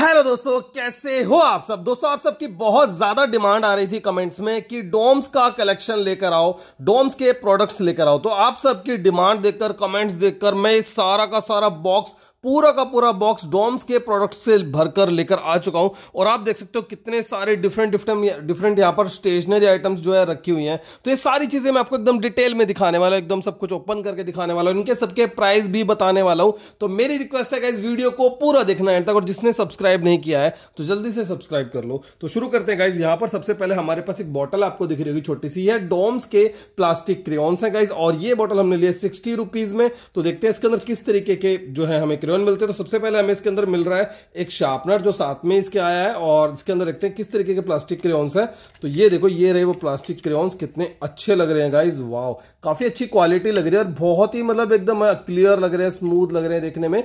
hello दोस्तों कैसे हो आप सब दोस्तों आप सबकी बहुत ज्यादा डिमांड आ रही थी कमेंट्स में कि डोम्स का कलेक्शन लेकर आओ डोम्स के प्रोडक्ट्स लेकर आओ तो आप सबकी डिमांड देखकर कमेंट्स देखकर मैं सारा का सारा बॉक्स पूरा का पूरा बॉक्स डॉम्स के प्रोडक्ट से भरकर लेकर आ चुका हूं और आप देख सकते हो कितने सारे डिफरेंट डिफरेंट डिफरेंट यहां पर स्टेशनरी आइटम्स जो है रखी हुई हैं तो ये सारी चीज़ें मैं आपको एकदम डिटेल में दिखाने वाला हूं एकदम सब कुछ ओपन करके दिखाने वाला हूं इनके सबके प्राइस भी बताने वाला हूं तो मेरी रिक्वेस्ट है इस वीडियो को पूरा देखना है तक और जिसने सब्सक्राइब नहीं किया है तो जल्दी से सब्सक्राइब कर लो तो शुरू करते हैं गाइज यहाँ पर सबसे पहले हमारे पास एक बॉटल आपको दिख रही होगी छोटी सी है डोम्स के प्लास्टिक क्रियॉन्स है गाइज और ये बॉटल हमने लिए सिक्सटी रुपीज में तो देखते हैं इसके अंदर किस तरीके के जो है हमें हीरोइन मिलते हैं तो सबसे पहले हमें इसके अंदर मिल रहा है एक शार्पनर जो साथ में इसके आया है और इसके अंदर देखते हैं किस तरीके के प्लास्टिक क्रेन्स हैं तो ये देखो ये रहे वो प्लास्टिक क्रेन्स कितने अच्छे लग रहे हैं गाइज वाओ काफ़ी अच्छी क्वालिटी लग रही है और बहुत ही मतलब एकदम क्लियर लग रहे हैं स्मूथ लग रहे हैं देखने में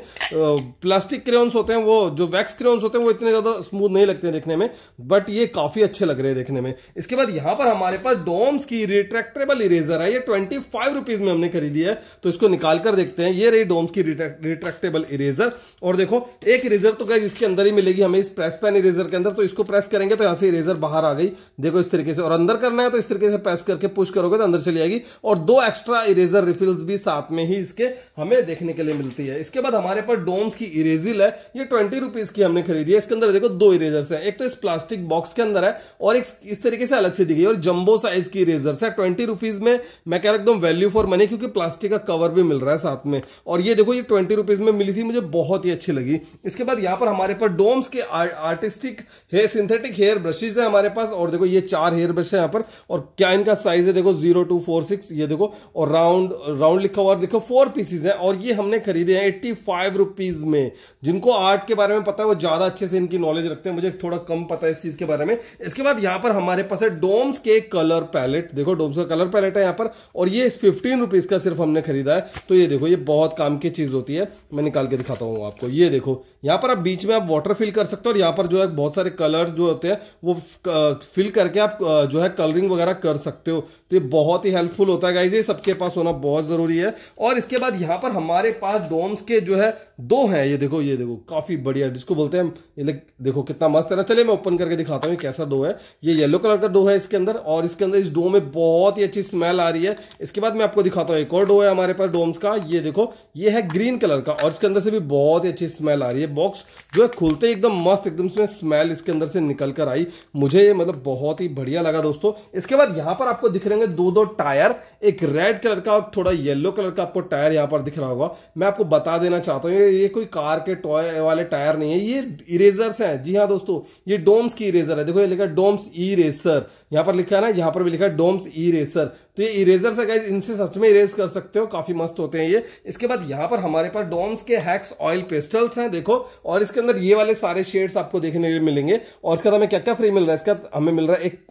प्लास्टिक क्रेन्स होते हैं वो जो वैक्स क्रेन्स होते हैं वो इतने ज़्यादा स्मूथ नहीं लगते हैं देखने में बट ये काफ़ी अच्छे लग रहे हैं देखने में इसके बाद यहाँ पर हमारे पास डोम्स की रिट्रेक्टेबल इरेजर है ये ट्वेंटी फाइव में हमने खरीदी है तो इसको निकाल कर देखते हैं ये रही डोम्स की रिट्रेक्टेबल इरेजर और देखो एक इरेजर तो गैस इसके अंदर ही मिलेगी हमें इस प्रेस पेन इरेजर के अंदर तो इसको प्रेस करेंगे तो यहाँ से इरेजर बाहर आ गई देखो इस तरीके से और अंदर करना है तो इस तरीके से प्रेस करके पुश करोगे तो अंदर चली जाएगी और दो एक्स्ट्रा इरेजर रिफिल्स भी साथ में ही इसके हमें देखने के लिए मिलती है इसके बाद हमारे पास डोम्स की इरेजिल है ये ट्वेंटी रुपीज की हमने खरीदी है इसके अंदर देखो दो इरेजर्स है एक तो इस प्लास्टिक बॉक्स के अंदर है और एक इस तरीके से अलग से दिखी और जम्बो साइज की इरेजर है ट्वेंटी रुपीज में मैं कह रहा एकदम वैल्यू फॉर मनी क्योंकि प्लास्टिक का कवर भी मिल रहा है साथ में और ये देखो ये ट्वेंटी रुपीज में मिली थी थी मुझे बहुत ही अच्छी लगी इसके बाद यहाँ पर हमारे पास डोम्स के R, artistic hair synthetic hair brushes है हमारे पास और देखो ये चार हेयर ब्रश है यहाँ पर और क्या इनका साइज है देखो जीरो टू फोर सिक्स ये देखो और राउंड राउंड लिखा हुआ देखो फोर पीसीज है और ये हमने खरीदे हैं एट्टी फाइव रुपीज में जिनको आर्ट के बारे में पता है वो ज्यादा अच्छे से इनकी नॉलेज रखते हैं मुझे थोड़ा कम पता है इस चीज के बारे में इसके बाद यहाँ पर हमारे पास है डोम्स के कलर पैलेट देखो डोम्स का कलर पैलेट है यहाँ पर और ये फिफ्टीन रुपीज का सिर्फ हमने खरीदा है तो ये देखो ये बहुत काम की चीज होती है मैं निकाल के के दिखाता हूँ आपको ये देखो यहाँ पर आप बीच में आप वाटर फिल कर सकते हो और यहाँ पर जो है बहुत सारे कलर्स जो होते हैं वो फिल uh, करके आप uh, जो है कलरिंग वगैरह कर सकते हो तो ये बहुत ही हेल्पफुल होता है गाइज ये सबके पास होना बहुत ज़रूरी है और इसके बाद यहाँ पर हमारे पास डोम्स के जो है दो हैं ये देखो ये देखो काफ़ी बढ़िया जिसको बोलते हैं ये देखो कितना मस्त है ना चले मैं ओपन करके दिखाता हूँ कैसा डो है ये येलो कलर का डो है इसके अंदर और इसके अंदर इस डो में बहुत ही अच्छी स्मेल आ रही है इसके बाद मैं आपको दिखाता हूँ एक और डो है हमारे पास डोम्स का ये देखो ये है ग्रीन कलर का और इसके अंदर से भी बहुत ही अच्छी स्मेल आ रही है बॉक्स जो है खुलते एकदम मस्त एकदम इसमें स्मेल इसके अंदर से निकल कर आई मुझे ये मतलब बहुत ही बढ़िया लगा दोस्तों इसके बाद यहाँ पर आपको दिख रहे दो दो टायर एक रेड कलर का और थोड़ा येलो कलर का आपको टायर यहाँ पर दिख रहा होगा मैं आपको बता देना चाहता हूँ ये, कोई कार के टॉय वाले टायर नहीं है ये इरेजर्स हैं जी हाँ दोस्तों ये डोम्स की इरेजर है देखो ये लिखा डोम्स ई रेसर यहाँ पर लिखा है ना यहाँ पर भी लिखा है डोम्स ई रेसर तो ये इरेजर्स है इनसे सच में इरेज कर सकते हो काफी मस्त होते हैं ये इसके बाद यहाँ पर हमारे पास डोम्स के है वैक्स ऑयल पेस्टल्स हैं देखो और इसके अंदर ये वाले सारे शेड्स आपको देखने के मिलेंगे और अंदर हमें क्या क्या फ्री मिल रहा है इसका हमें मिल रहा है एक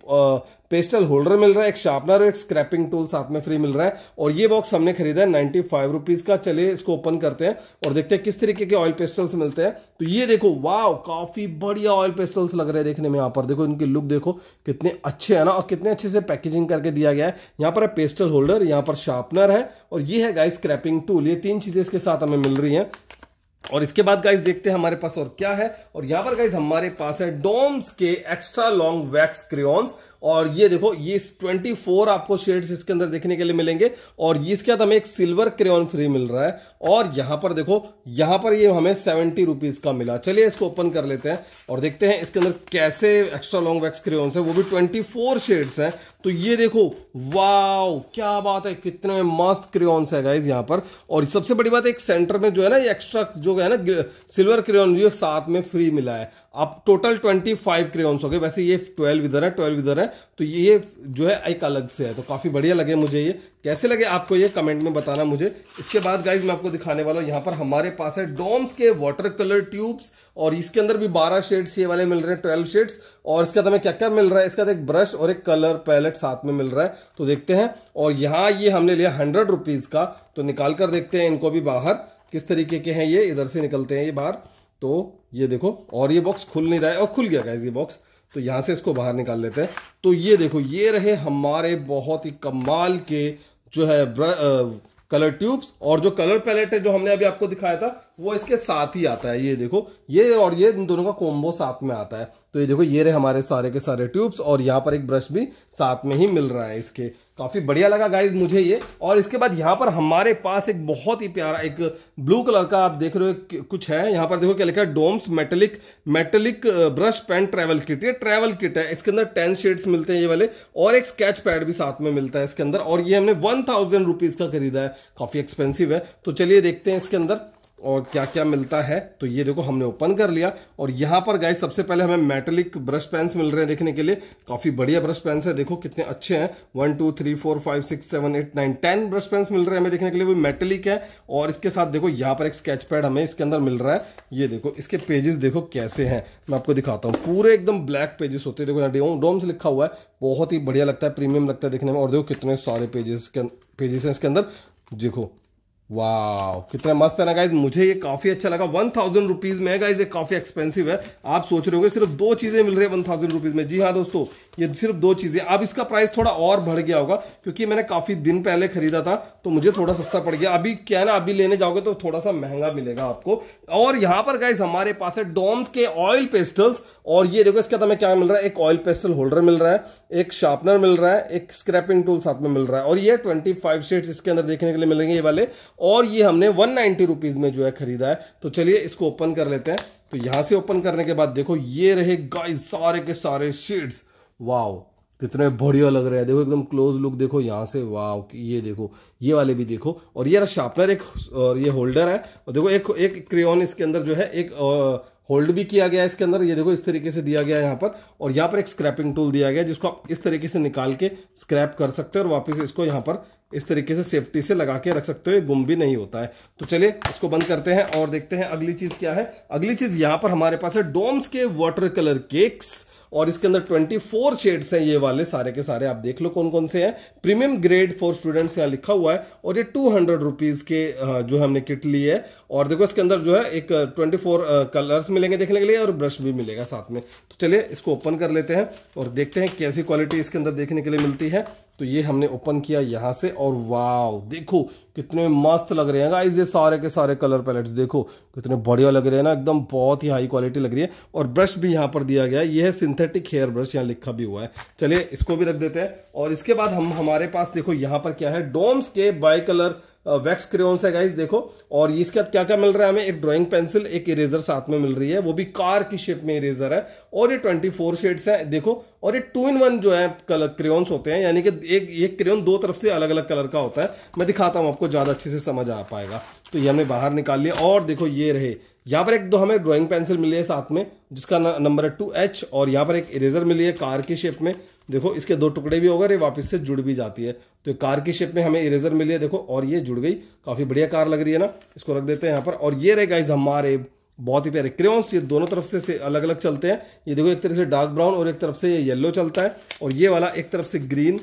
पेस्टल होल्डर मिल रहा है एक शार्पनर और एक स्क्रैपिंग टूल साथ में फ्री मिल रहा है और ये बॉक्स हमने खरीदा है नाइन्टी फाइव रुपीज का चलिए इसको ओपन करते हैं और देखते हैं किस तरीके के ऑयल पेस्टल्स मिलते हैं तो ये देखो वाह काफी बढ़िया ऑयल पेस्टल्स लग रहे हैं देखने में यहाँ पर देखो इनकी लुक देखो कितने अच्छे है ना और कितने अच्छे से पैकेजिंग करके दिया गया है यहाँ पर है पेस्टल होल्डर यहाँ पर शार्पनर है और ये है गाइस स्क्रैपिंग टूल ये तीन चीजें इसके साथ हमें मिल रही है और इसके बाद गाइज देखते हैं हमारे पास और क्या है और यहां पर गाइज हमारे पास है डोम्स के एक्स्ट्रा लॉन्ग वैक्स क्रियॉन्स और ये देखो ये 24 आपको शेड्स इसके अंदर देखने के लिए मिलेंगे और ये इसके बाद हमें एक सिल्वर क्रेन फ्री मिल रहा है और यहां पर देखो यहां पर ये हमें सेवेंटी रुपीज का मिला चलिए इसको ओपन कर लेते हैं और देखते हैं इसके अंदर कैसे एक्स्ट्रा लॉन्ग वैक्स क्रेन्स है वो भी ट्वेंटी शेड्स हैं तो ये देखो वाओ क्या बात है कितने मस्त क्रेन्स है गाइज यहां पर और सबसे बड़ी बात एक सेंटर में जो है ना ये एक्स्ट्रा जो जो है ना सिल्वर क्रेन जो साथ में फ्री मिला है आप टोटल ट्वेंटी फाइव क्रेन हो गए वैसे ये ट्वेल्व इधर है ट्वेल्व इधर है तो ये जो है एक अलग से है तो काफ़ी बढ़िया लगे मुझे ये कैसे लगे आपको ये कमेंट में बताना मुझे इसके बाद गाइज मैं आपको दिखाने वाला हूँ यहाँ पर हमारे पास है डोम्स के वाटर कलर ट्यूब्स और इसके अंदर भी बारह शेड्स ये वाले मिल रहे हैं ट्वेल्व शेड्स और इसके अंदर क्या क्या मिल रहा है इसका एक ब्रश और एक कलर पैलेट साथ में मिल रहा है तो देखते हैं और यहाँ ये हमने लिया हंड्रेड रुपीज़ का तो निकाल कर देखते हैं इनको भी बाहर किस तरीके के हैं ये इधर से निकलते हैं ये बाहर तो ये देखो और ये बॉक्स खुल नहीं रहा है और खुल गया गाइज ये बॉक्स तो यहाँ से इसको बाहर निकाल लेते हैं तो ये देखो ये रहे हमारे बहुत ही कमाल के जो है कलर ट्यूब्स और जो कलर पैलेट है जो हमने अभी आपको दिखाया था वो इसके साथ ही आता है ये देखो ये और ये इन दोनों का कॉम्बो साथ में आता है तो ये देखो ये रहे हमारे सारे के सारे ट्यूब्स और यहाँ पर एक ब्रश भी साथ में ही मिल रहा है इसके काफ़ी बढ़िया लगा गाइज मुझे ये और इसके बाद यहाँ पर हमारे पास एक बहुत ही प्यारा एक ब्लू कलर का आप देख रहे हो कुछ है यहाँ पर देखो क्या लिखा है Doms metallic metallic brush pen travel kit ये ट्रैवल किट है इसके अंदर टेन शेड्स मिलते हैं ये वाले और एक स्केच पैड भी साथ में मिलता है इसके अंदर और ये हमने वन थाउजेंड रुपीज़ का खरीदा है काफ़ी एक्सपेंसिव है तो चलिए देखते हैं इसके अंदर और क्या क्या मिलता है तो ये देखो हमने ओपन कर लिया और यहाँ पर गाइस सबसे पहले हमें मेटलिक ब्रश पेन्स मिल रहे हैं देखने के लिए काफ़ी बढ़िया ब्रश पेन्स है देखो कितने अच्छे हैं one two three four five six seven eight nine ten brush pens मिल रहे हैं हमें देखने के लिए वो मेटलिक है और इसके साथ देखो यहाँ पर एक स्केच पैड हमें इसके अंदर मिल रहा है ये देखो इसके पेजेस देखो कैसे हैं मैं आपको दिखाता हूँ पूरे एकदम ब्लैक पेजेस होते हैं देखो डोम्स लिखा हुआ है बहुत ही बढ़िया लगता है प्रीमियम लगता है देखने में और देखो कितने सारे पेजेस के पेजेस हैं इसके अंदर देखो वाह कितना मस्त है ना गाइज मुझे ये काफी अच्छा लगा वन थाउजेंड रुपीज में गाइज ये काफी एक्सपेंसिव है आप सोच रहे हो सिर्फ दो चीजें मिल रही है वन थाउजेंड रुपीज में जी हाँ दोस्तों ये सिर्फ दो चीजें अब इसका प्राइस थोड़ा और बढ़ गया होगा क्योंकि मैंने काफी दिन पहले खरीदा था तो मुझे थोड़ा सस्ता पड़ गया अभी क्या ना अभी लेने जाओगे तो थोड़ा सा महंगा मिलेगा आपको और यहाँ पर गाइज हमारे पास है डोम्स के ऑयल पेस्टल्स और ये देखो इसके तो हमें क्या मिल रहा है एक ऑयल पेस्टल होल्डर मिल रहा है एक शार्पनर मिल रहा है एक स्क्रैपिंग टूल साथ में मिल रहा है और ये ट्वेंटी फाइव इसके अंदर देखने के लिए मिलेंगे ये वाले और ये हमने वन नाइन्टी रुपीज़ में जो है ख़रीदा है तो चलिए इसको ओपन कर लेते हैं तो यहां से ओपन करने के बाद देखो ये रहे गाइस सारे के सारे शेड्स वाओ कितने बढ़िया लग रहे हैं देखो एकदम क्लोज लुक देखो यहाँ से वाओ ये देखो ये वाले भी देखो और ये शार्पनर एक और ये होल्डर है और देखो एक एक क्रेन इसके अंदर जो है एक होल्ड भी किया गया है इसके अंदर ये देखो इस तरीके से दिया गया है यहाँ पर और यहाँ पर एक स्क्रैपिंग टूल दिया गया है जिसको आप इस तरीके से निकाल के स्क्रैप कर सकते हो और वापस इसको यहाँ पर इस तरीके से सेफ्टी से लगा के रख सकते हो ये गुम भी नहीं होता है तो चलिए इसको बंद करते हैं और देखते हैं अगली चीज़ क्या है अगली चीज़ यहाँ पर हमारे पास है डोम्स के वाटर कलर केक्स और इसके अंदर 24 शेड्स हैं ये वाले सारे के सारे आप देख लो कौन कौन से हैं प्रीमियम ग्रेड फॉर स्टूडेंट्स यहाँ लिखा हुआ है और ये टू हंड्रेड रुपीज़ के जो हमने किट ली है और देखो इसके अंदर जो है एक ट्वेंटी फोर कलर्स मिलेंगे देखने के लिए और ब्रश भी मिलेगा साथ में तो चलिए इसको ओपन कर लेते हैं और देखते हैं कैसी क्वालिटी इसके अंदर देखने के लिए मिलती है तो ये हमने ओपन किया यहाँ से और वाव देखो कितने मस्त लग रहे हैं गाइज ये सारे के सारे कलर पैलेट्स देखो कितने बढ़िया लग रहे हैं ना एकदम बहुत ही हाई क्वालिटी लग रही है और ब्रश भी यहाँ पर दिया गया है ये है सिंथेटिक हेयर ब्रश यहाँ लिखा भी हुआ है चलिए इसको भी रख देते हैं और इसके बाद हम हमारे पास देखो यहाँ पर क्या है डोम्स के बाई कलर वैक्स क्रेन है गाइज देखो और इसके बाद क्या क्या मिल रहा है हमें एक ड्राइंग पेंसिल एक इरेजर साथ में मिल रही है वो भी कार की शेप में इरेजर है और ये ट्वेंटी फोर शेड्स हैं देखो और ये टू इन वन जो है कलर क्रेन्स होते हैं यानी कि एक ये क्रेन दो तरफ से अलग अलग कलर का होता है मैं दिखाता हूँ आपको ज़्यादा अच्छे से समझ आ पाएगा तो ये हमने बाहर निकाल लिया और देखो ये रहे यहाँ पर एक दो हमें ड्राइंग पेंसिल मिली है साथ में जिसका नंबर है टू एच और यहाँ पर एक इरेजर मिली है कार की शेप में देखो इसके दो टुकड़े भी हो गए वापस से जुड़ भी जाती है तो कार की शेप में हमें इरेजर मिली है देखो और ये जुड़ गई काफ़ी बढ़िया कार लग रही है ना इसको रख देते हैं यहाँ पर और ये रहे गाइज हमारे बहुत ही प्यारे क्रेन्स ये दोनों तरफ से, से अलग अलग चलते हैं ये देखो एक तरफ से डार्क ब्राउन और एक तरफ से ये येलो चलता है और ये वाला एक तरफ से ग्रीन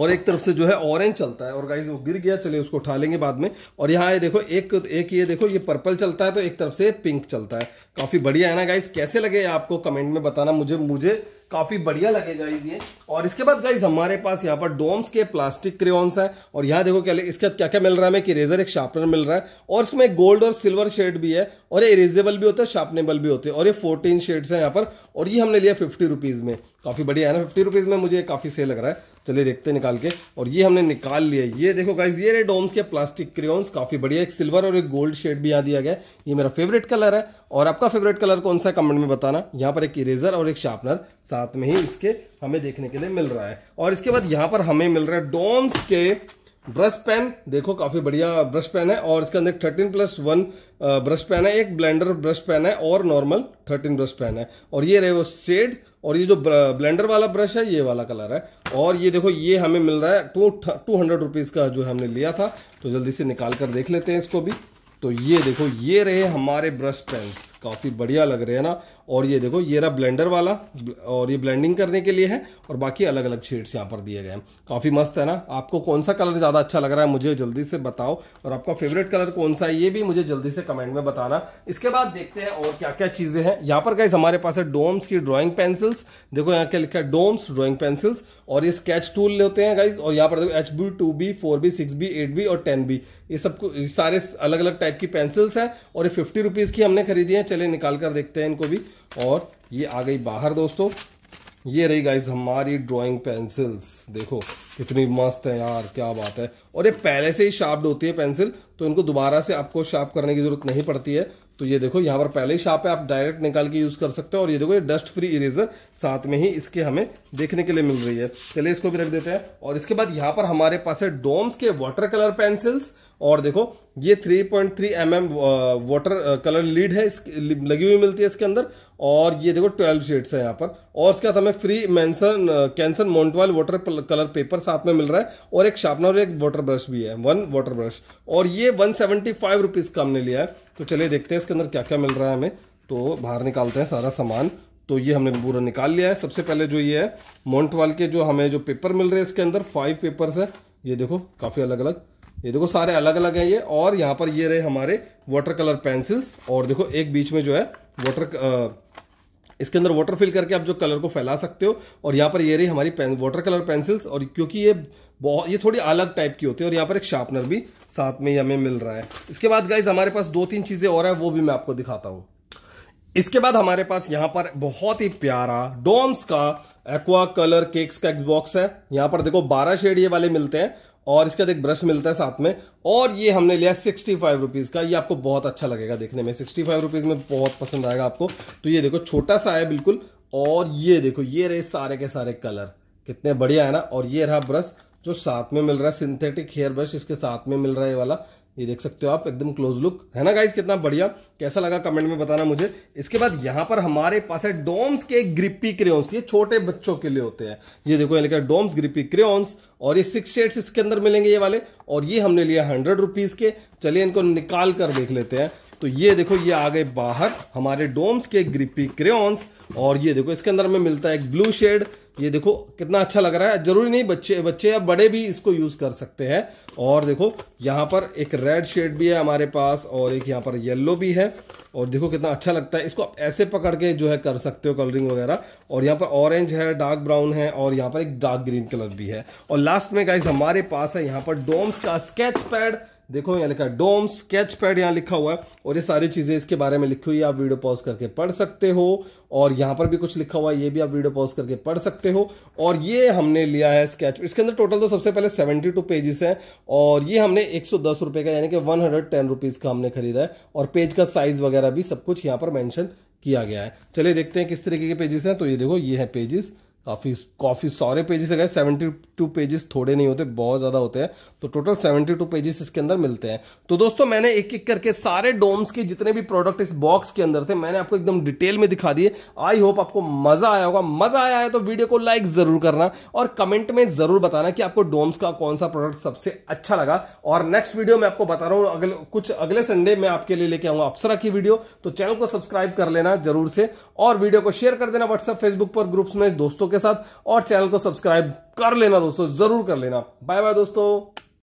और एक तरफ से जो है ऑरेंज चलता है और गाइज वो गिर गया चले उसको उठा लेंगे बाद में और यहाँ ये देखो एक एक ये देखो ये पर्पल चलता है तो एक तरफ से पिंक चलता है काफ़ी बढ़िया है ना गाइज कैसे लगे आपको कमेंट में बताना मुझे मुझे काफ़ी बढ़िया लगे गाइज ये और इसके बाद गाइज हमारे पास यहाँ पर डोम्स के प्लास्टिक क्रेन्स हैं और यहाँ देखो क्या बाद क्या क्या मिल रहा है कि रेजर एक शार्पनर मिल रहा है और इसमें गोल्ड और सिल्वर शेड भी है और ये इरेजेबल भी होता है शार्पनेबल भी होते हैं और ये फोर्टीन शेड्स हैं यहाँ पर और ये हमने लिया फिफ्टी रुपीज़ में काफ़ी बढ़िया है ना फिफ्टी रुपीज़ में मुझे काफ़ी सही लग रहा है चलिए देखते हैं निकाल के और ये हमने निकाल लिया ये देखो गाइज ये डोम्स के प्लास्टिक क्रेन्स काफ़ी बढ़िया एक सिल्वर और एक गोल्ड शेड भी यहाँ दिया गया ये मेरा फेवरेट कलर है और आपका फेवरेट कलर कौन सा कमेंट में बताना यहाँ पर एक इरेजर और एक शार्पनर साथ में ही इसके हमें देखने के लिए मिल रहा है और इसके बाद यहाँ पर हमें मिल रहा है डोम्स के ब्रश पेन देखो काफी बढ़िया ब्रश पेन है और इसके अंदर thirteen plus one brush pen है एक ब्लेंडर ब्रश पेन है और नॉर्मल थर्टीन ब्रश पेन है और ये रहे वो सेड और ये जो ब्लेंडर वाला ब्रश है ये वाला कलर है और ये देखो ये हमें मिल रहा है टू टू हंड्रेड रुपीज़ का जो हमने लिया था तो जल्दी से निकाल कर देख लेते हैं इसको भी तो ये देखो ये रहे हमारे ब्रश पेन काफ़ी बढ़िया लग रहे हैं ना और ये देखो ये रहा ब्लेंडर वाला और ये ब्लेंडिंग करने के लिए है और बाकी अलग अलग शेड्स यहाँ पर दिए गए हैं काफ़ी मस्त है ना आपको कौन सा कलर ज़्यादा अच्छा लग रहा है मुझे जल्दी से बताओ और आपका फेवरेट कलर कौन सा है ये भी मुझे जल्दी से कमेंट में बताना इसके बाद देखते हैं और क्या क्या चीज़ें हैं यहाँ पर गाइज हमारे पास है डोम्स की ड्रॉइंग पेंसिल्स देखो यहाँ क्या लिखा है डोम्स ड्रॉइंग पेंसिल्स और ये स्केच टूल लेते हैं गाइज और यहाँ पर देखो H B two B four B six B eight B और टेन बी ये सबको सारे अलग अलग टाइप की पेंसिल्स हैं और ये फिफ्टी रुपीज़ की हमने खरीदी है चले निकाल कर देखते हैं इनको भी और ये आ गई बाहर दोस्तों ये रही गाइज हमारी ड्राइंग पेंसिल्स देखो कितनी मस्त है यार क्या बात है और ये पहले से ही शार्प्ड होती है पेंसिल तो इनको दोबारा से आपको शार्प करने की ज़रूरत नहीं पड़ती है तो ये देखो यहाँ पर पहले ही शार्प है आप डायरेक्ट निकाल के यूज़ कर सकते हो और ये देखो ये डस्ट फ्री इरेजर साथ में ही इसके हमें देखने के लिए मिल रही है चलिए इसको भी रख देते हैं और इसके बाद यहाँ पर हमारे पास है डोम्स के वाटर कलर पेंसिल्स और देखो ये 3.3 point three M M water colour lead है इस लगी हुई मिलती है इसके अंदर और ये देखो 12 शेड्स है यहाँ पर और इसके साथ हमें फ्री मैंसन Canson Montval water colour paper साथ में मिल रहा है और एक शार्पनर और एक वाटर ब्रश भी है वन वाटर ब्रश और ये वन सेवेंटी फाइव रुपीज़ का हमने लिया है तो चलिए देखते हैं इसके अंदर क्या क्या मिल रहा है हमें तो बाहर निकालते हैं सारा सामान तो ये हमने पूरा निकाल लिया है सबसे पहले जो ये है मोन्टवाल के जो हमें जो पेपर मिल रहे हैं इसके अंदर फाइव पेपर्स है ये देखो काफ़ी अलग अलग ये देखो सारे अलग अलग हैं ये और यहाँ पर ये रहे हमारे वाटर कलर पेंसिल्स और देखो एक बीच में जो है वाटर इसके अंदर वाटर फिल करके आप जो कलर को फैला सकते हो और यहाँ पर ये रही हमारी वाटर कलर पेंसिल्स और क्योंकि ये बहुत ये थोड़ी अलग टाइप की होती है और यहाँ पर एक शार्पनर भी साथ में हमें मिल रहा है इसके बाद गाइज हमारे पास दो तीन चीज़ें और हैं वो भी मैं आपको दिखाता हूँ इसके बाद हमारे पास यहाँ पर बहुत ही प्यारा डोम्स का एक्वा कलर केक्स का एक बॉक्स है यहाँ पर देखो 12 शेड ये वाले मिलते हैं और इसके बाद एक ब्रश मिलता है साथ में और ये हमने लिया सिक्सटी फाइव रुपीज़ का ये आपको बहुत अच्छा लगेगा देखने में सिक्सटी फाइव रुपीज़ में बहुत पसंद आएगा आपको तो ये देखो छोटा सा है बिल्कुल और ये देखो ये रहे सारे के सारे कलर कितने बढ़िया है ना और ये रहा ब्रश जो साथ में मिल रहा है सिंथेटिक हेयर ब्रश इसके साथ में मिल रहा है ये वाला ये देख सकते हो आप एकदम क्लोज लुक है ना गाइस कितना बढ़िया कैसा लगा कमेंट में बताना मुझे इसके बाद यहाँ पर हमारे पास है डोम्स के ग्रिपी क्रेन्स ये छोटे बच्चों के लिए होते हैं ये देखो लिखा है डोम्स ग्रिपी क्रेन्स और ये सिक्स शेड्स इसके अंदर मिलेंगे ये वाले और ये हमने लिया हंड्रेड रुपीज़ के चलिए इनको निकाल कर देख लेते हैं तो ये देखो ये आ गए बाहर हमारे डोम्स के ग्रिपी क्रेन्स और ये देखो इसके अंदर में मिलता है एक ब्लू शेड ये देखो कितना अच्छा लग रहा है जरूरी नहीं बच्चे बच्चे या बड़े भी इसको यूज़ कर सकते हैं और देखो यहाँ पर एक रेड शेड भी है हमारे पास और एक यहाँ पर येलो भी है और देखो कितना अच्छा लगता है इसको आप ऐसे पकड़ के जो है कर सकते हो कलरिंग वगैरह और यहाँ पर ऑरेंज है डार्क ब्राउन है और यहाँ पर एक डार्क ग्रीन कलर भी है और लास्ट में गाइज हमारे पास है यहाँ पर डोम्स का स्केच पैड देखो यहाँ लिखा है डोम स्केच पैड यहाँ लिखा हुआ है और ये सारी चीज़ें इसके बारे में लिखी हुई है आप वीडियो पॉज करके पढ़ सकते हो और यहाँ पर भी कुछ लिखा हुआ है ये भी आप वीडियो पॉज करके पढ़ सकते हो और ये हमने लिया है स्केच इसके अंदर टोटल तो सबसे पहले सेवेंटी टू पेजेस हैं और ये हमने एक सौ दस का यानी कि वन हंड्रेड टेन रुपीज़ का हमने खरीदा है और पेज का साइज़ वगैरह भी सब कुछ यहाँ पर मैंशन किया गया है चलिए देखते हैं किस तरीके के पेजेस हैं तो ये देखो ये है पेजेस काफ़ी काफ़ी सारे पेजेस अगर सेवेंटी टू पेजेस थोड़े नहीं होते बहुत ज़्यादा होते हैं तो टोटल सेवेंटी टू पेजेस इसके अंदर मिलते हैं तो दोस्तों मैंने एक एक करके सारे डोम्स के जितने भी प्रोडक्ट इस बॉक्स के अंदर थे मैंने आपको एकदम डिटेल में दिखा दिए आई होप आपको मज़ा आया होगा मज़ा आया है तो वीडियो को लाइक ज़रूर करना और कमेंट में ज़रूर बताना कि आपको डोम्स का कौन सा प्रोडक्ट सबसे अच्छा लगा और नेक्स्ट वीडियो में आपको बता रहा हूँ अगले कुछ अगले संडे मैं आपके लिए लेके आऊँगा अप्सरा की वीडियो तो चैनल को सब्सक्राइब कर लेना जरूर से और वीडियो को शेयर कर देना व्हाट्सअप फेसबुक पर ग्रुप्स में दोस्तों के के साथ और चैनल को सब्सक्राइब कर लेना दोस्तों जरूर कर लेना बाय बाय दोस्तों